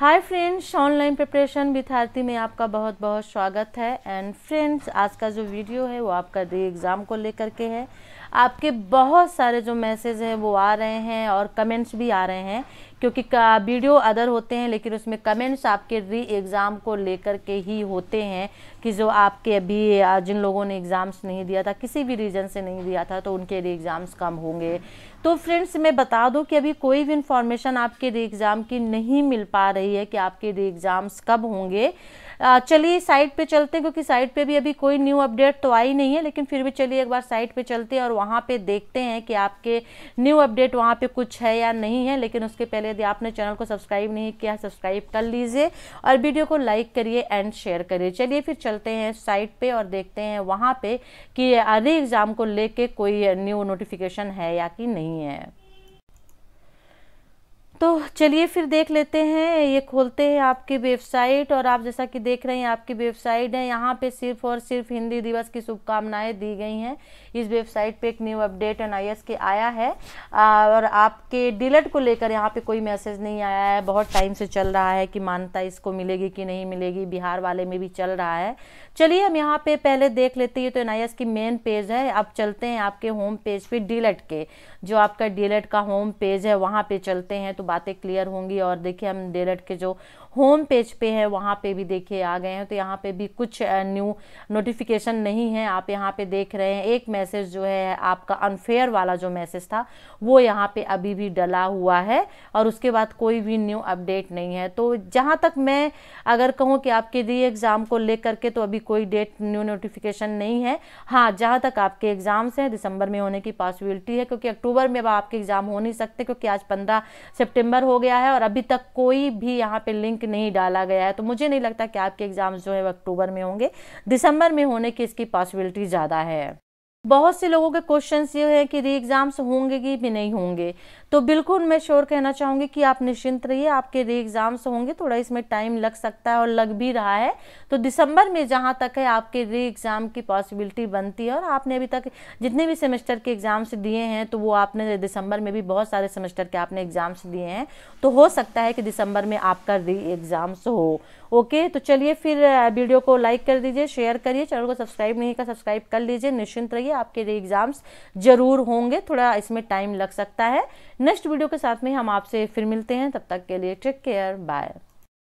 hi friends online preparation विद्यार्थी में आपका बहुत बहुत स्वागत है एंड फ्रेंड्स आज का जो वीडियो है वो आपका दे एग्ज़ाम को लेकर के है आपके बहुत सारे जो मैसेज है वो आ रहे हैं और कमेंट्स भी आ रहे हैं क्योंकि वीडियो अदर होते हैं लेकिन उसमें कमेंट्स आपके री एग्ज़ाम को लेकर के ही होते हैं कि जो आपके अभी जिन लोगों ने एग्ज़ाम्स नहीं दिया था किसी भी रीज़न से नहीं दिया था तो उनके री एग्ज़ाम्स कम होंगे तो फ्रेंड्स मैं बता दूं कि अभी कोई भी इन्फॉर्मेशन आपके री एग्ज़ाम की नहीं मिल पा रही है कि आपके री एग्ज़ाम्स कब होंगे चलिए साइट पे चलते हैं क्योंकि साइट पे भी अभी कोई न्यू अपडेट तो आई नहीं है लेकिन फिर भी चलिए एक बार साइट पे चलते हैं और वहाँ पे देखते हैं कि आपके न्यू अपडेट वहाँ पे कुछ है या नहीं है लेकिन उसके पहले यदि आपने चैनल को सब्सक्राइब नहीं किया सब्सक्राइब कर लीजिए और वीडियो को लाइक करिए एंड शेयर करिए चलिए फिर चलते हैं साइट पर और देखते हैं वहाँ पर कि अरे एग्ज़ाम को ले कोई न्यू नोटिफिकेशन है या कि नहीं है तो चलिए फिर देख लेते हैं ये खोलते हैं आपकी वेबसाइट और आप जैसा कि देख रहे हैं आपकी वेबसाइट है यहाँ पे सिर्फ और सिर्फ हिंदी दिवस की शुभकामनाएं दी गई हैं इस वेबसाइट पे एक न्यू अपडेट एन आई के आया है और आपके डिलट को लेकर यहाँ पे कोई मैसेज नहीं आया है बहुत टाइम से चल रहा है कि मान्यता इसको मिलेगी कि नहीं मिलेगी बिहार वाले में भी चल रहा है चलिए हम यहाँ पर पहले देख लेते हैं तो एन की मेन पेज है आप चलते हैं आपके होम पेज पे डिलट के जो आपका डिलट का होम पेज है वहाँ पर चलते हैं तो बातें क्लियर होंगी और देखिए हम डेलट के जो होम पेज पे हैं वहाँ पे भी देखिए आ गए हैं तो यहाँ पे भी कुछ न्यू नोटिफिकेशन नहीं है आप यहाँ पे देख रहे हैं एक मैसेज जो है आपका अनफेयर वाला जो मैसेज था वो यहाँ पे अभी भी डला हुआ है और उसके बाद कोई भी न्यू अपडेट नहीं है तो जहाँ तक मैं अगर कहूँ कि आपके री एग्ज़ाम को लेकर के तो अभी कोई डेट न्यू नोटिफिकेशन नहीं है हाँ जहाँ तक आपके एग्ज़ाम्स हैं दिसंबर में होने की पॉसिबिलिटी है क्योंकि अक्टूबर में अब आपके एग्ज़ाम हो नहीं सकते क्योंकि आज पंद्रह सेप्टेम्बर सितंबर हो गया है और अभी तक कोई भी यहाँ पे लिंक नहीं डाला गया है तो मुझे नहीं लगता कि आपके एग्ज़ाम्स जो है अक्टूबर में होंगे दिसंबर में होने की इसकी पॉसिबिलिटी ज़्यादा है बहुत से लोगों के क्वेश्चन ये है कि री एग्ज़ाम्स होंगे कि भी नहीं होंगे तो बिल्कुल मैं श्योर कहना चाहूँगी कि आप निश्चिंत रहिए आपके री एग्ज़ाम्स होंगे थोड़ा इसमें टाइम लग सकता है और लग भी रहा है तो दिसंबर में जहाँ तक है आपके री एग्ज़ाम की पॉसिबिलिटी बनती है और आपने अभी तक जितने भी सेमेस्टर के एग्ज़ाम्स दिए हैं तो वो आपने दिसंबर में भी बहुत सारे सेमेस्टर के आपने एग्ज़ाम्स दिए हैं तो हो सकता है कि दिसंबर में आपका री एग्ज़ाम्स हो ओके तो चलिए फिर वीडियो को लाइक कर दीजिए शेयर करिए चैनल को सब्सक्राइब नहीं कर सब्सक्राइब कर लीजिए निश्चिंत रहिए आपके एग्ज़ाम्स ज़रूर होंगे थोड़ा इसमें टाइम लग सकता है नेक्स्ट वीडियो के साथ में हम आपसे फिर मिलते हैं तब तक के लिए टेक केयर बाय